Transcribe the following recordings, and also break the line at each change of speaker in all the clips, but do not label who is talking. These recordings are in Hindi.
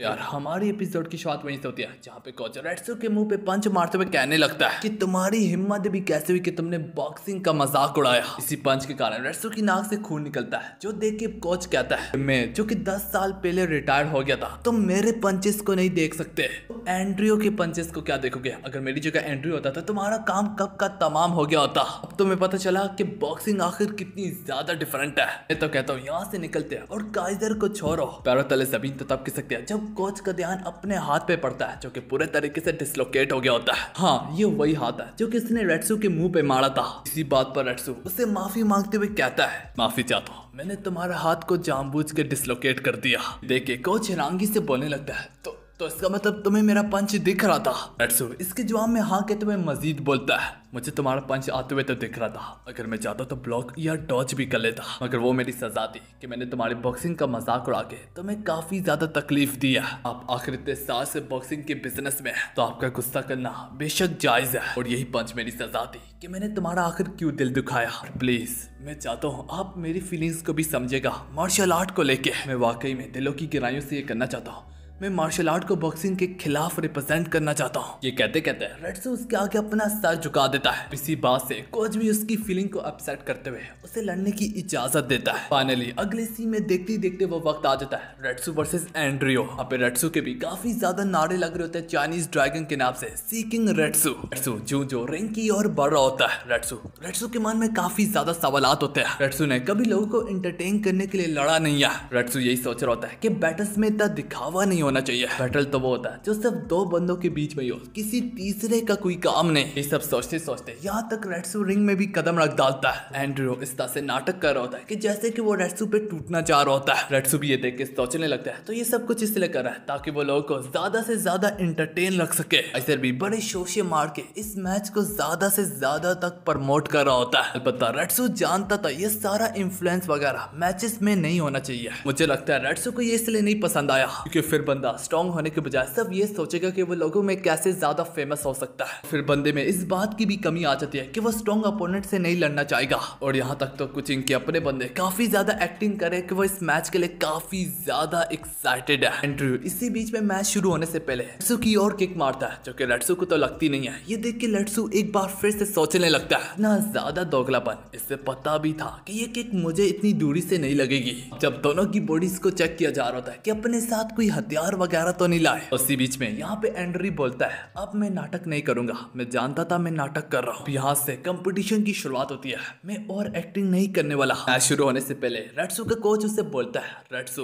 यार हम्म। हमारी एपिसोड की शुरुआत वहीं से होती है जहाँ पे कोच रेडसो के मुंह पे पंच मारते हुए कहने लगता है कि तुम्हारी हिम्मत भी कैसे हुई कि तुमने बॉक्सिंग का मजाक उड़ाया इसी पंच के कारण रेडसो की नाक से खून निकलता है जो देख के कोच कहता है मैं जो कि 10 साल पहले रिटायर हो गया था तुम तो मेरे पंचेस को नहीं देख सकते तो एंड्रियो के पंचेस को क्या देखोगे अगर मेरी जगह एंड्रियो होता तो तुम्हारा काम कब का तमाम हो गया होता अब तुम्हें पता चला की बॉक्सिंग आखिर कितनी ज्यादा डिफरेंट है मैं तो कहता हूँ यहाँ से निकलते हैं और काइजर को छोड़ो पैरों तले जमीन तो तब सकते हैं जब कोच का ध्यान अपने हाथ पे पड़ता है जो कि पूरे तरीके से डिसलोकेट हो गया होता है हाँ ये वही हाथ है जो कि इसने रेटसू के मुंह पे मारा था इसी बात पर रेटसू उससे माफी मांगते हुए कहता है माफी चाहता हूँ मैंने तुम्हारा हाथ को जानबूझ के डिसलोकेट कर दिया देखिए कोच हिरांगी से बोलने लगता है तो तो इसका मतलब तुम्हें मेरा पंच दिख रहा था एट्सो इसके जवाब में हाँ के तुम्हें मजीद बोलता है मुझे तुम्हारा पंच आते हुए तो दिख रहा था अगर मैं चाहता तो ब्लॉक या डॉच भी कर लेता मगर वो मेरी सजा थी कि मैंने तुम्हारी बॉक्सिंग का मजाक उड़ा के तुम्हें काफी ज्यादा तकलीफ दी है आप आखिर इतने साल से बॉक्सिंग के बिजनेस में है तो आपका गुस्सा करना बेशक जायज है और यही पंच मेरी सजा थी की मैंने तुम्हारा आखिर क्यूँ दिल दुखाया प्लीज मैं चाहता हूँ आप मेरी फीलिंग्स को भी समझेगा मार्शल आर्ट को लेके मैं वाकई में दिलों की गिराइयों से ये करना चाहता हूँ मैं मार्शल आर्ट को बॉक्सिंग के खिलाफ रिप्रेजेंट करना चाहता हूँ ये कहते कहते रेडसो उसके आगे अपना सर झुका देता है इसी बात से कोच भी उसकी फीलिंग को अपसेट करते हुए उसे लड़ने की इजाजत देता है फाइनली अगले सीन में देखते देखते वो वक्त आ जाता है रेडसू वर्सेज एंड्रियो अब रेडसू के भी काफी ज्यादा नारे लग रहे होते हैं चाइनीज ड्रैगन के नाम से सीकिंग रेडसू रेडसू जो जो की और बड़ा होता है रेडसू रेडसू के मन में काफी ज्यादा सवाल होते हैं रेडसू ने कभी लोगों को इंटरटेन करने के लिए लड़ा नहीं है रेडसू यही सोच रहा होता है की बैटर्स में इतना दिखावा नहीं नहीं होना चाहिए बैटल तो वो होता है जो सिर्फ दो बंदों के बीच में ही हो किसी तीसरे का कोई काम नहीं ये सब सोचते सोचते यहाँ तक रेडसू रिंग में भी कदम रख डालता है एंड्रो इस तरह से नाटक कर रहा होता है की जैसे की वो रेडसू पे टूटना चाह रहा होता है रेडसू भी ये देख के सोचने लगता है तो ये सब कुछ इसलिए कर रहा है ताकि वो लोगों को ज्यादा से ज्यादा इंटरटेन रख सके ऐसे भी बड़े शोशे मार के इस मैच को ज्यादा से ज्यादा तक प्रमोट कर रहा होता है अलबत्ता रेडसू जानता था ये सारा इन्फ्लुएंस वगैरह मैचेस में नहीं होना चाहिए मुझे लगता है रेडसू को ये इसलिए नहीं पसंद आया क्योंकि फिर बंदा स्ट्रॉन्ग होने के बजाय सब ये सोचेगा कि वो लोगों में कैसे ज्यादा फेमस हो सकता है फिर बंदे में इस बात की भी कमी आ जाती है कि वो स्ट्रॉन्ग अपोनेंट से नहीं लड़ना चाहेगा और यहाँ तक तो कुछ इनके अपने बंदे काफी ज्यादा एक्टिंग करे की वो इस मैच के लिए काफी ज्यादा एक्साइटेड है एंड्रयू इसी बीच में मैच शुरू होने से पहले लट्सू की और किक मारता है जो की लट्सू को तो लगती नहीं है ये देख के लट्सू एक बार फिर से सोचने लगता है न ज्यादा दोगलापन इससे पता भी था की ये किक मुझे इतनी दूरी से नहीं लगेगी जब दोनों की बॉडीज को चेक किया जा रहा था की कि अपने साथ कोई हथियार हथियार वगैरह तो नहीं लाए उसी बीच में यहाँ पे एंड्री बोलता है अब मैं नाटक नहीं करूंगा मैं जानता था मैं नाटक कर रहा हूँ यहाँ से कंपटीशन की शुरुआत होती है मैं और एक्टिंग नहीं करने वाला शुरू होने से पहले रेडसू का कोच उसे बोलता है रेडसू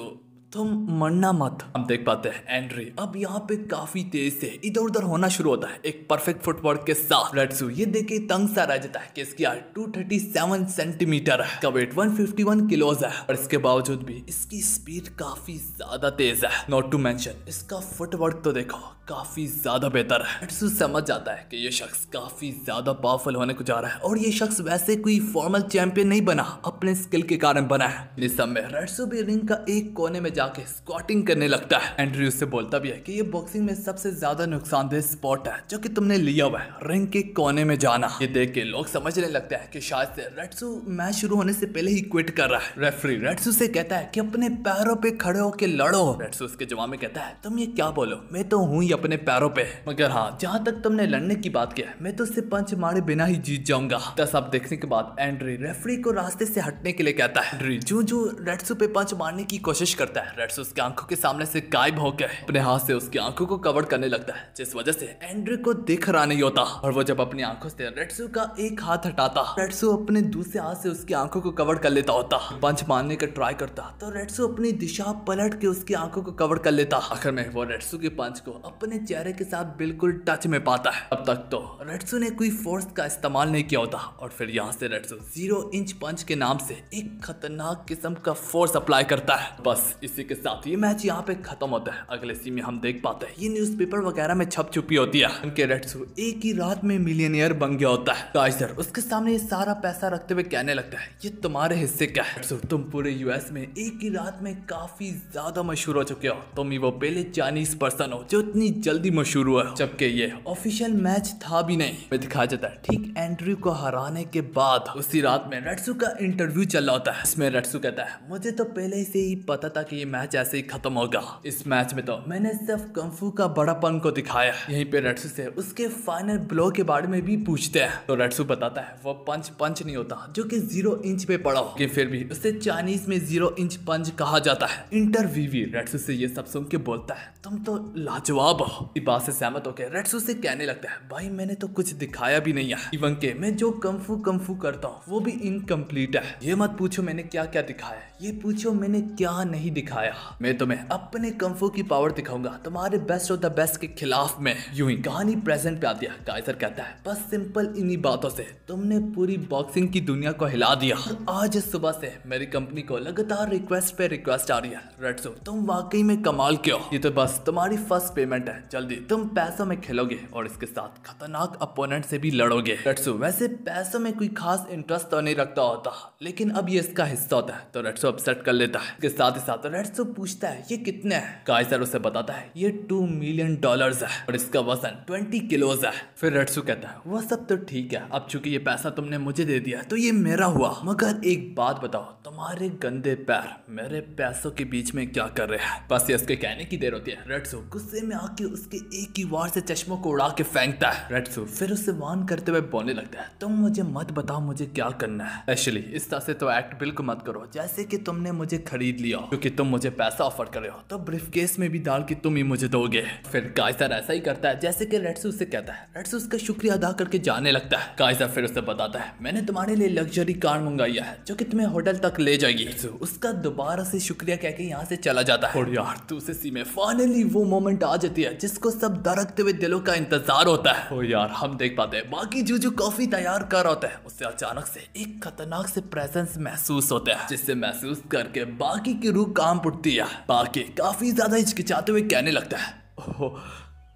तुम मरना मत हम देख पाते हैं एंड्री अब यहाँ पे काफी तेज से इधर उधर होना शुरू होता है एक परफेक्ट फुटवर्क के साथ रेडसू ये देखे तंग सा रह जाता है इसकी आर 237 सेंटीमीटर है का वेट 151 किलोज है और इसके बावजूद भी इसकी स्पीड काफी ज्यादा तेज है नॉट टू मेंशन इसका फुटवर्क तो देखो काफी ज्यादा बेहतर है रेडसू समझ जाता है की ये शख्स काफी ज्यादा पावरफुल होने को जा रहा है और ये शख्स वैसे कोई फॉर्मल चैंपियन नहीं बना अपने स्किल के कारण बना है इस समय रेडसू भी रिंग का एक कोने में जाके स्क्वाटिंग करने लगता है एंड्री उससे बोलता भी है कि ये बॉक्सिंग में सबसे ज्यादा नुकसानदेह स्पॉट है जो कि तुमने लिया हुआ है रिंग के कोने में जाना ये देख के लोग समझने लगते हैं कि शायद से रेडसू मैच शुरू होने से पहले ही क्विट कर रहा है रेफरी रेडसू से कहता है कि अपने पैरों पे खड़े होके लड़ो रेडसू उसके जवाब में कहता है तुम ये क्या बोलो मैं तो हूँ ही अपने पैरों पे मगर हाँ जहाँ तक तुमने लड़ने की बात किया मैं तो उससे पंच मारे बिना ही जीत जाऊंगा दस अब देखने के बाद एंड्री रेफरी को रास्ते से हटने के लिए कहता है जो जो रेडसू पे पंच मारने की कोशिश करता है रेड्स उसकी आंखों के सामने से गायब होकर अपने हाथ से उसकी आंखों को कवर करने लगता है जिस वजह से एंड्री को दिख रहा नहीं होता और वो जब अपनी आंखों से रेडसू का एक हाथ हटाता रेडसू अपने दूसरे हाथ से उसकी आंखों को कवर कर लेता होता पंच मारने का ट्राई करता तो रेडसू अपनी दिशा पलट के उसकी आंखों को कवर कर लेता आखिर में वो रेडसू के पंच को अपने चेहरे के साथ बिल्कुल टच में पाता है अब तक तो रेडसू ने कोई फोर्स का इस्तेमाल नहीं किया होता और फिर यहाँ से रेडसू जीरो इंच पंच के नाम से एक खतरनाक किस्म का फोर्स अप्लाई करता है बस इसी इसी के साथ ये मैच यहाँ पे खत्म होता है अगले सी में हम देख पाते हैं ये न्यूज़पेपर वगैरह में छप छुपी होती है उनके रेड्सू एक ही रात में मिलियनियर बन गया होता है काइजर उसके सामने ये सारा पैसा रखते हुए कहने लगता है ये तुम्हारे हिस्से का है तुम पूरे यूएस में एक ही रात में काफी ज्यादा मशहूर हो चुके हो तुम ही वो पहले चाइनीज पर्सन हो जो इतनी जल्दी मशहूर हुआ जबकि ये ऑफिशियल मैच था भी नहीं में दिखाया जाता है ठीक एंड्रयू को हराने के बाद उसी रात में रेडसू का इंटरव्यू चल रहा होता है इसमें रेडसू कहता है मुझे तो पहले से ही पता था कि ये मैच ऐसे ही खत्म होगा इस मैच में तो मैंने सिर्फ कंफू का बड़ापन को दिखाया यहीं पे रेटसू से उसके फाइनल ब्लो के बारे में भी पूछते हैं तो रेटसू बताता है वो पंच पंच नहीं होता जो कि जीरो इंच पे पड़ा हो फिर भी उसे चाइनीज में जीरो इंच पंच कहा जाता है इंटरव्यू रेटसू से ये सब सुन के बोलता है तुम तो लाजवाब हो इस बात से सहमत होकर रेटसू से कहने लगता है भाई मैंने तो कुछ दिखाया भी नहीं है इवन के मैं जो कंफू कंफू करता हूँ वो भी इनकम्प्लीट है ये मत पूछो मैंने क्या क्या दिखाया ये पूछो मैंने क्या नहीं दिखाया दिखाया मैं तुम्हें अपने कंफो की पावर दिखाऊंगा तुम्हारे बेस्ट ऑफ द बेस्ट के खिलाफ में यू ही कहानी प्रेजेंट पे आती है काइजर कहता है बस सिंपल इन्हीं बातों से तुमने पूरी बॉक्सिंग की दुनिया को हिला दिया आज सुबह से मेरी कंपनी को लगातार रिक्वेस्ट पे रिक्वेस्ट आ रही है रेडसो तुम वाकई में कमाल के हो ये तो बस तुम्हारी फर्स्ट पेमेंट है जल्दी तुम पैसों में खेलोगे और इसके साथ खतरनाक अपोनेंट से भी लड़ोगे रेडसो वैसे पैसों में कोई खास इंटरेस्ट तो नहीं रखता होता लेकिन अब ये इसका हिस्सा होता है तो रेडसो अपसेट कर लेता है इसके साथ ही साथ रेडसो पूछता है ये कितने है कायसर उसे बताता है ये टू मिलियन डॉलर है और इसका वजन ट्वेंटी किलोज है फिर रेडसो कहता है वह सब तो ठीक है अब चूंकि ये पैसा तुमने मुझे दे दिया तो ये मेरा हुआ मगर एक बात बताओ तुम्हारे गंदे पैर मेरे पैसों के बीच में क्या कर रहे हैं बस ये उसके कहने की देर होती है रेडसो गुस्से में आके उसके एक ही वार से चश्मों को उड़ा के फेंकता है रेडसो फिर उसे वान करते हुए बोलने लगता है तुम मुझे मत बताओ मुझे क्या करना है एक्चुअली इस तरह से तो एक्ट बिल्कुल मत करो जैसे कि तुमने मुझे खरीद लिया क्योंकि तुम मुझे पैसा ऑफर कर रहे हो तो ब्रीफ केस में भी डाल के तुम ही मुझे दोगे फिर कायसर ऐसा ही करता है जैसे कि रेडसू उससे कहता है रेडसू उसका शुक्रिया अदा करके जाने लगता है कायसर फिर उसे बताता है मैंने तुम्हारे लिए लग्जरी कार मंगाई है जो की तुम्हें होटल तक ले जाएगी उसका दोबारा से शुक्रिया कह के यहाँ से चला जाता है और यार दूसरे सी में फाइनली वो मोमेंट आ जाती है जिसको सब दरकते हुए दिलों का इंतजार होता है यार हम देख पाते हैं बाकी जूजू कॉफी तैयार कर होता है उससे अचानक से एक खतरनाक से प्रेजेंस महसूस होता है जिससे महसूस करके बाकी की रूह काम उठती है बाकी काफी ज्यादा हिचकिचाते हुए कहने लगता है ओह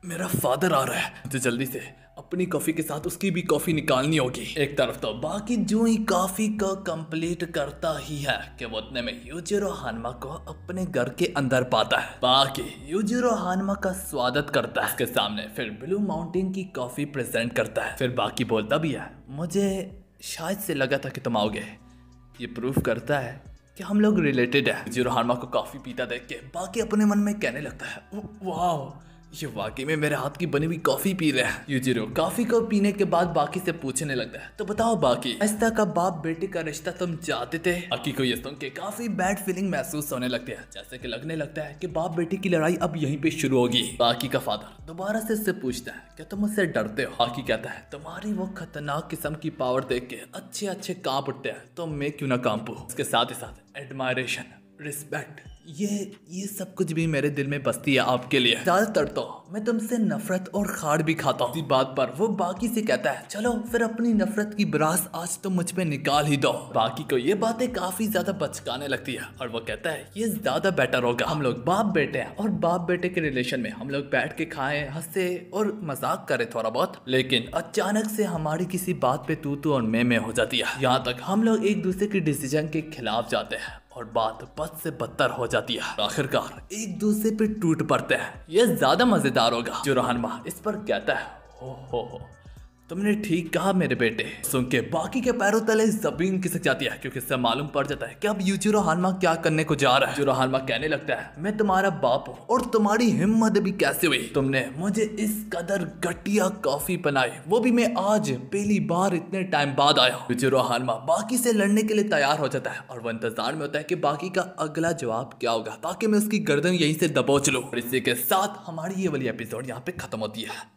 मेरा फादर आ रहा है मुझे जल्दी से अपनी कॉफ़ी के साथ उसकी भी कॉफ़ी निकालनी होगी एक तरफ तो बाकी जो ही कॉफ़ी का कंप्लीट करता ही है कि वो इतने में युजिरो हानमा को अपने घर के अंदर पाता है बाकी युजिरो हानमा का स्वागत करता है उसके सामने फिर ब्लू माउंटेन की कॉफ़ी प्रेजेंट करता है फिर बाकी बोलता भी है मुझे शायद से लगा था कि तुम आओगे ये प्रूफ करता है कि हम लोग रिलेटेड हैं जीरो हार्मा को काफ़ी पीता देख के बाकी अपने मन में कहने लगता है वाह ये वाकई में मेरे हाथ की बनी हुई कॉफी पी रहा है यूजिरो कॉफी को पीने के बाद बाकी से पूछने लगता है तो बताओ बाकी अस्ता का बाप बेटे का रिश्ता तुम चाहते थे अकी को ये सुन के काफी बैड फीलिंग महसूस होने लगते है जैसे कि लगने लगता है कि बाप बेटे की लड़ाई अब यहीं पे शुरू होगी बाकी का फादर दोबारा से इससे पूछता है क्या तुम उससे डरते हो आकी कहता है तुम्हारी वो खतरनाक किस्म की पावर देख के अच्छे अच्छे कांप उठते हैं तो मैं क्यों ना कांपू उसके साथ ही साथ एडमायरेशन रिस्पेक्ट ये ये सब कुछ भी मेरे दिल में बसती है आपके लिए ज़्यादातर तो मैं तुमसे नफरत और खाड़ भी खाता हूँ बात पर वो बाकी से कहता है चलो फिर अपनी नफरत की बरास आज तो मुझ पे निकाल ही दो बाकी को ये बातें काफी ज्यादा बचकाने लगती है और वो कहता है ये ज्यादा बेटर होगा हम लोग बाप बेटे हैं और बाप बेटे के रिलेशन में हम लोग बैठ के खाए हंसे और मजाक करे थोड़ा बहुत लेकिन अचानक से हमारी किसी बात पे तू तू और मैं में हो जाती है यहाँ तक हम लोग एक दूसरे के डिसीजन के खिलाफ जाते हैं और बात बद से बदतर हो जाती है आखिरकार एक दूसरे पे टूट पड़ते हैं यह ज्यादा मजेदार होगा जो रहनमा इस पर कहता है हो हो हो तुमने ठीक कहा मेरे बेटे सुन के बाकी के पैरों तले जमीन खिसक जाती है क्योंकि इससे मालूम पड़ जाता है कि अब यूचुरो हानमा क्या करने को जा रहा है यूचुरो हानमा कहने लगता है मैं तुम्हारा बाप हूँ और तुम्हारी हिम्मत भी कैसे हुई तुमने मुझे इस कदर घटिया कॉफी बनाई वो भी मैं आज पहली बार इतने टाइम बाद आया हूँ यूचुरो हानमा बाकी से लड़ने के लिए तैयार हो जाता है और वो इंतजार में होता है की बाकी का अगला जवाब क्या होगा ताकि मैं उसकी गर्दन यही से दबोच लू और इसी के साथ हमारी ये वाली एपिसोड यहाँ पे खत्म होती है